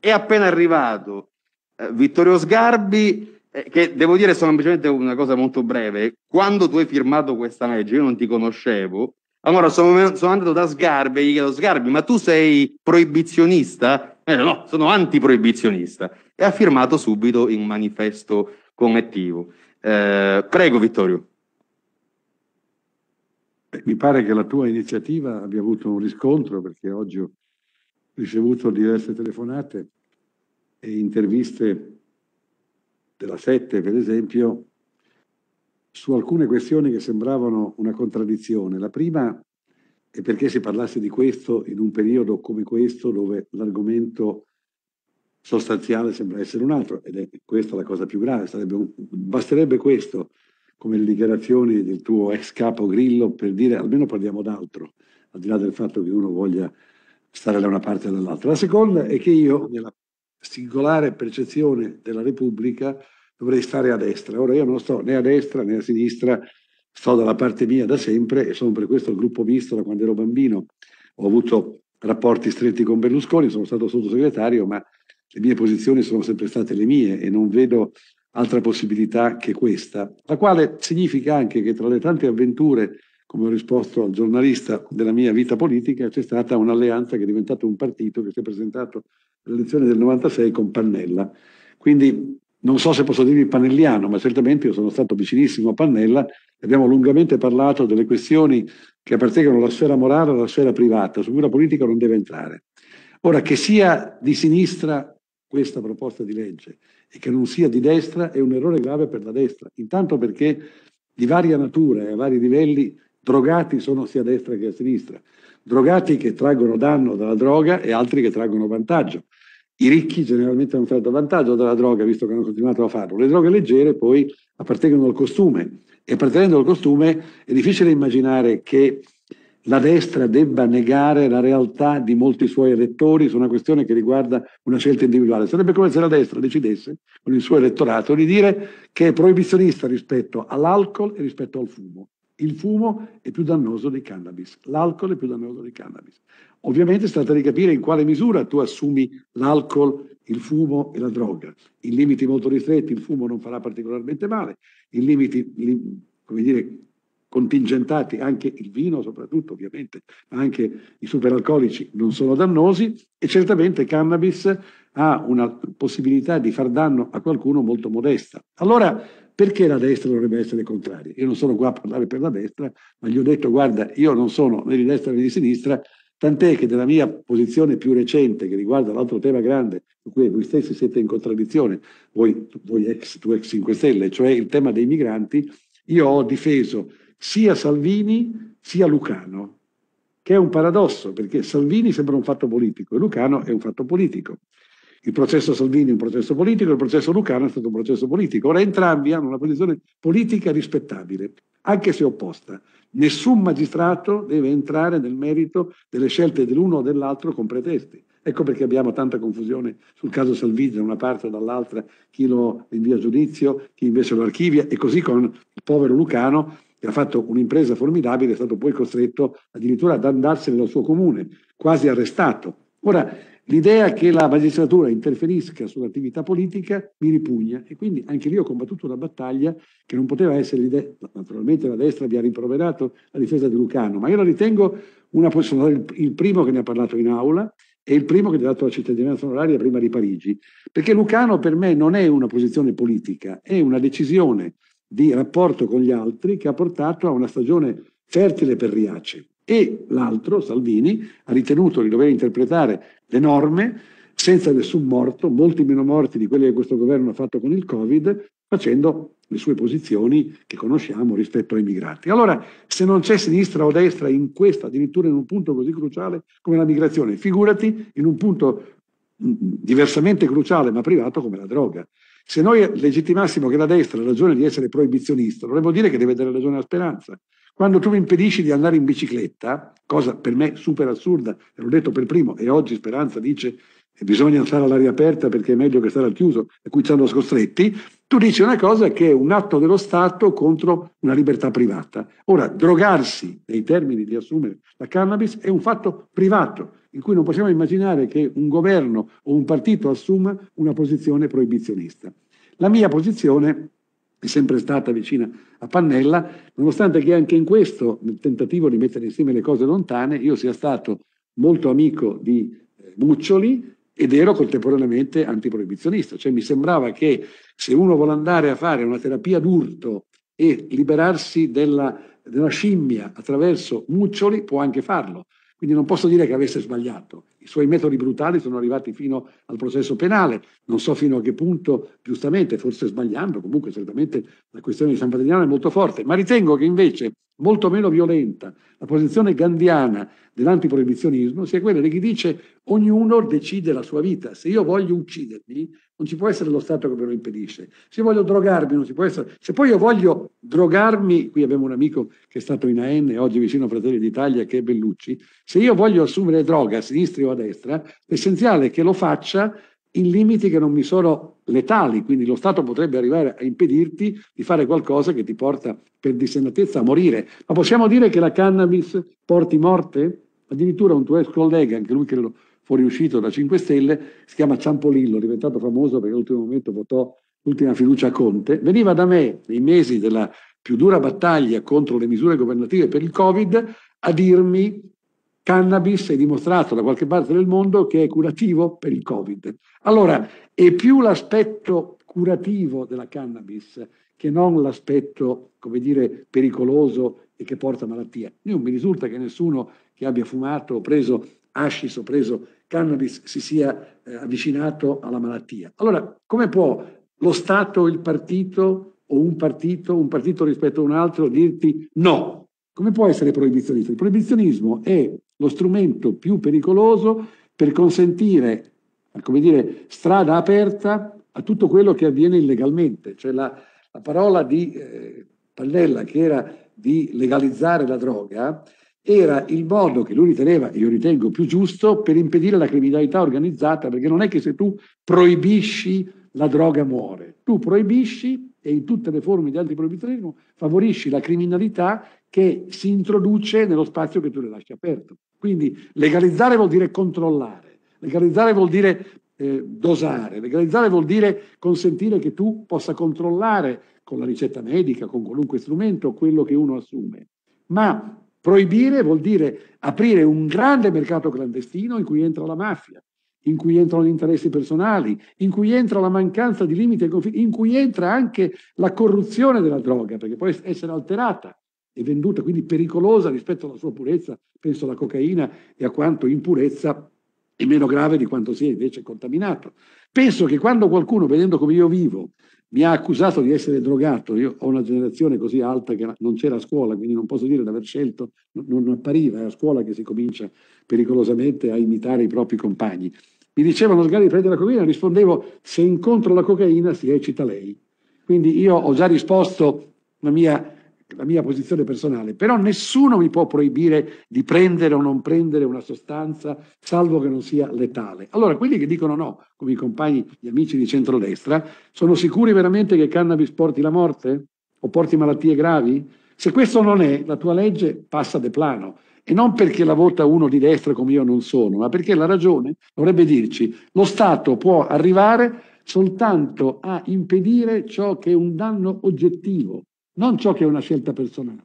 è appena arrivato eh, Vittorio Sgarbi, eh, che devo dire semplicemente una cosa molto breve, quando tu hai firmato questa legge io non ti conoscevo, allora sono, sono andato da Sgarbi e gli chiedo Sgarbi, ma tu sei proibizionista? Eh, no, sono antiproibizionista e ha firmato subito in manifesto connettivo. Eh, prego Vittorio. Mi pare che la tua iniziativa abbia avuto un riscontro perché oggi ricevuto diverse telefonate e interviste della Sette, per esempio, su alcune questioni che sembravano una contraddizione. La prima è perché si parlasse di questo in un periodo come questo dove l'argomento sostanziale sembra essere un altro ed è questa la cosa più grave. Un, basterebbe questo come le dichiarazioni del tuo ex capo Grillo per dire almeno parliamo d'altro, al di là del fatto che uno voglia stare da una parte o dall'altra. La seconda è che io, nella singolare percezione della Repubblica, dovrei stare a destra. Ora io non sto né a destra né a sinistra, sto dalla parte mia da sempre e sono per questo il gruppo misto da quando ero bambino. Ho avuto rapporti stretti con Berlusconi, sono stato sottosegretario, ma le mie posizioni sono sempre state le mie e non vedo altra possibilità che questa, la quale significa anche che tra le tante avventure come ho risposto al giornalista della mia vita politica, c'è stata un'alleanza che è diventato un partito che si è presentato alle elezioni del 96 con Pannella. Quindi non so se posso dirvi pannelliano, ma certamente io sono stato vicinissimo a Pannella e abbiamo lungamente parlato delle questioni che appartengono alla sfera morale e alla sfera privata, su cui la politica non deve entrare. Ora, che sia di sinistra questa proposta di legge e che non sia di destra è un errore grave per la destra, intanto perché di varia natura e a vari livelli Drogati sono sia a destra che a sinistra. Drogati che traggono danno dalla droga e altri che traggono vantaggio. I ricchi generalmente hanno tratto vantaggio dalla droga, visto che hanno continuato a farlo. Le droghe leggere poi appartengono al costume e appartenendo al costume è difficile immaginare che la destra debba negare la realtà di molti suoi elettori su una questione che riguarda una scelta individuale. Sarebbe come se la destra decidesse con il suo elettorato di dire che è proibizionista rispetto all'alcol e rispetto al fumo. Il fumo è più dannoso di cannabis, l'alcol è più dannoso di cannabis. Ovviamente si tratta di capire in quale misura tu assumi l'alcol, il fumo e la droga. In limiti molto ristretti il fumo non farà particolarmente male, in limiti, come dire, contingentati anche il vino soprattutto ovviamente, ma anche i superalcolici non sono dannosi e certamente cannabis ha una possibilità di far danno a qualcuno molto modesta. Allora perché la destra dovrebbe essere contraria? Io non sono qua a parlare per la destra, ma gli ho detto, guarda, io non sono né di destra né di sinistra, tant'è che nella mia posizione più recente, che riguarda l'altro tema grande, su cui voi stessi siete in contraddizione, voi, voi ex, tu ex 5 Stelle, cioè il tema dei migranti, io ho difeso sia Salvini sia Lucano, che è un paradosso, perché Salvini sembra un fatto politico e Lucano è un fatto politico. Il processo Salvini è un processo politico, il processo Lucano è stato un processo politico. Ora entrambi hanno una posizione politica rispettabile, anche se opposta. Nessun magistrato deve entrare nel merito delle scelte dell'uno o dell'altro con pretesti. Ecco perché abbiamo tanta confusione sul caso Salvini da una parte o dall'altra, chi lo invia a giudizio, chi invece lo archivia e così con il povero Lucano che ha fatto un'impresa formidabile, è stato poi costretto addirittura ad andarsene dal suo comune, quasi arrestato. Ora, L'idea che la magistratura interferisca sull'attività politica mi ripugna e quindi anche lì ho combattuto una battaglia che non poteva essere l'idea. Naturalmente la destra vi ha rimproverato la difesa di Lucano, ma io la ritengo una sono il primo che ne ha parlato in aula e il primo che ne ha dato la cittadinanza onoraria prima di Parigi, perché Lucano per me non è una posizione politica, è una decisione di rapporto con gli altri che ha portato a una stagione fertile per Riace e l'altro, Salvini, ha ritenuto di dover interpretare le norme senza nessun morto, molti meno morti di quelli che questo governo ha fatto con il Covid, facendo le sue posizioni che conosciamo rispetto ai migranti. Allora, se non c'è sinistra o destra in questo, addirittura in un punto così cruciale come la migrazione, figurati in un punto mm, diversamente cruciale ma privato come la droga. Se noi legittimassimo che la destra ha ragione di essere proibizionista, dovremmo dire che deve dare ragione alla speranza, quando tu mi impedisci di andare in bicicletta, cosa per me super assurda, l'ho detto per primo, e oggi Speranza dice che eh, bisogna stare all'aria aperta perché è meglio che stare al chiuso, e qui ci hanno scostretti, tu dici una cosa che è un atto dello Stato contro una libertà privata. Ora, drogarsi, nei termini di assumere la cannabis, è un fatto privato, in cui non possiamo immaginare che un governo o un partito assuma una posizione proibizionista. La mia posizione è è sempre stata vicina a Pannella, nonostante che anche in questo, nel tentativo di mettere insieme le cose lontane, io sia stato molto amico di eh, Muccioli ed ero contemporaneamente antiproibizionista, cioè mi sembrava che se uno vuole andare a fare una terapia d'urto e liberarsi della, della scimmia attraverso Muccioli può anche farlo, quindi non posso dire che avesse sbagliato, i suoi metodi brutali sono arrivati fino al processo penale, non so fino a che punto, giustamente, forse sbagliando, comunque certamente la questione di San Patrignano è molto forte, ma ritengo che invece molto meno violenta la posizione gandiana dell'antiproibizionismo sia quella di chi dice ognuno decide la sua vita, se io voglio uccidermi non ci può essere lo Stato che me lo impedisce, se voglio drogarmi non ci può essere, se poi io voglio drogarmi, qui abbiamo un amico che è stato in AN oggi vicino a Fratelli d'Italia che è Bellucci, se io voglio assumere droga a sinistra o a destra, l'essenziale è che lo faccia in limiti che non mi sono letali, quindi lo Stato potrebbe arrivare a impedirti di fare qualcosa che ti porta per dissennatezza a morire. Ma possiamo dire che la cannabis porti morte? Addirittura un tuo ex collega, anche lui che lo fuoriuscito da 5 Stelle, si chiama Ciampolillo, diventato famoso perché all'ultimo momento votò l'ultima fiducia a Conte, veniva da me nei mesi della più dura battaglia contro le misure governative per il Covid a dirmi cannabis è dimostrato da qualche parte del mondo che è curativo per il Covid. Allora, è più l'aspetto curativo della cannabis che non l'aspetto, come dire, pericoloso e che porta malattia. Non mi risulta che nessuno che abbia fumato o preso hashish o preso cannabis si sia eh, avvicinato alla malattia. Allora, come può lo Stato, il partito o un partito, un partito rispetto a un altro, dirti no? Come può essere proibizionista? Il proibizionismo è lo strumento più pericoloso per consentire, come dire, strada aperta a tutto quello che avviene illegalmente. Cioè la, la parola di eh, Pannella, che era di legalizzare la droga, era il modo che lui riteneva, e io ritengo più giusto, per impedire la criminalità organizzata, perché non è che se tu proibisci la droga muore, tu proibisci e in tutte le forme di antiproibizionismo favorisci la criminalità che si introduce nello spazio che tu le lasci aperto. Quindi legalizzare vuol dire controllare, legalizzare vuol dire eh, dosare, legalizzare vuol dire consentire che tu possa controllare con la ricetta medica, con qualunque strumento, quello che uno assume. Ma proibire vuol dire aprire un grande mercato clandestino in cui entra la mafia, in cui entrano gli interessi personali, in cui entra la mancanza di limiti e confini, in cui entra anche la corruzione della droga, perché può essere alterata e venduta, quindi pericolosa rispetto alla sua purezza penso alla cocaina e a quanto impurezza è meno grave di quanto sia invece contaminato. Penso che quando qualcuno, vedendo come io vivo, mi ha accusato di essere drogato, io ho una generazione così alta che non c'era a scuola, quindi non posso dire di aver scelto, non appariva, è eh, a scuola che si comincia pericolosamente a imitare i propri compagni. Mi dicevano sgari di prendere la cocaina, rispondevo se incontro la cocaina si eccita lei. Quindi io ho già risposto la mia la mia posizione personale, però nessuno mi può proibire di prendere o non prendere una sostanza, salvo che non sia letale. Allora, quelli che dicono no, come i compagni, gli amici di centrodestra, sono sicuri veramente che cannabis porti la morte? O porti malattie gravi? Se questo non è, la tua legge passa de plano. E non perché la vota uno di destra come io non sono, ma perché la ragione dovrebbe dirci lo Stato può arrivare soltanto a impedire ciò che è un danno oggettivo non ciò che è una scelta personale,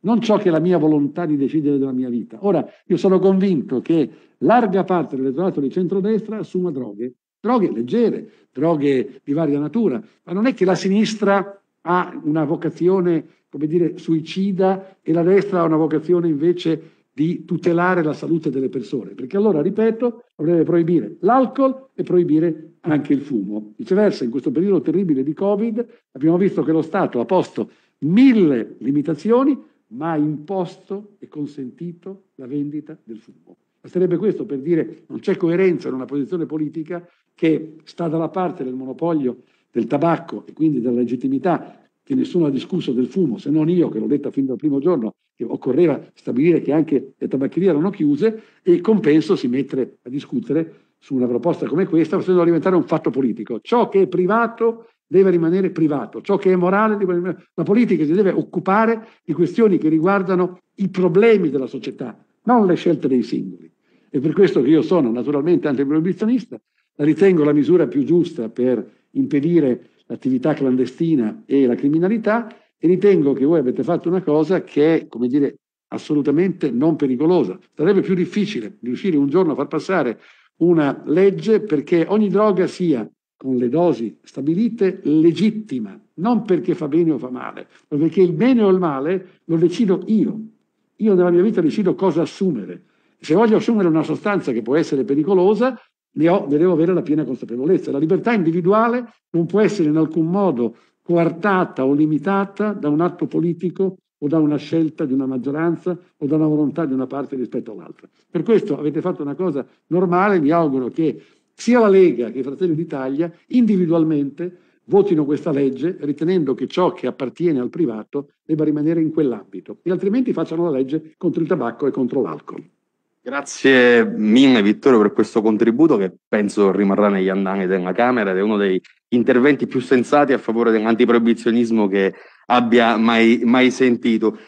non ciò che è la mia volontà di decidere della mia vita. Ora, io sono convinto che larga parte dell'elettorato di centrodestra assuma droghe, droghe leggere, droghe di varia natura, ma non è che la sinistra ha una vocazione, come dire, suicida e la destra ha una vocazione invece di tutelare la salute delle persone, perché allora, ripeto, dovrebbe proibire l'alcol e proibire anche il fumo. Viceversa, in questo periodo terribile di Covid abbiamo visto che lo Stato ha posto mille limitazioni, ma ha imposto e consentito la vendita del fumo. Basterebbe questo per dire che non c'è coerenza in una posizione politica che sta dalla parte del monopolio del tabacco e quindi della legittimità che nessuno ha discusso del fumo, se non io che l'ho detta fin dal primo giorno, che occorreva stabilire che anche le tabaccherie erano chiuse e il compenso si mette a discutere su una proposta come questa, facendo diventare un fatto politico. Ciò che è privato deve rimanere privato, ciò che è morale deve rimanere... La politica si deve occupare di questioni che riguardano i problemi della società, non le scelte dei singoli. E per questo che io sono naturalmente antiproibizionista, la ritengo la misura più giusta per impedire l'attività clandestina e la criminalità e ritengo che voi avete fatto una cosa che è, come dire, assolutamente non pericolosa. Sarebbe più difficile riuscire un giorno a far passare una legge perché ogni droga sia, con le dosi stabilite, legittima, non perché fa bene o fa male, ma perché il bene o il male lo decido io. Io nella mia vita decido cosa assumere. Se voglio assumere una sostanza che può essere pericolosa, ne, ho, ne devo avere la piena consapevolezza. La libertà individuale non può essere in alcun modo coartata o limitata da un atto politico o da una scelta di una maggioranza o da una volontà di una parte rispetto all'altra. Per questo avete fatto una cosa normale, mi auguro che sia la Lega che i Fratelli d'Italia individualmente votino questa legge ritenendo che ciò che appartiene al privato debba rimanere in quell'ambito e altrimenti facciano la legge contro il tabacco e contro l'alcol. Grazie mille Vittorio per questo contributo che penso rimarrà negli annali della Camera ed è uno dei interventi più sensati a favore dell'antiproibizionismo che abbia mai, mai sentito.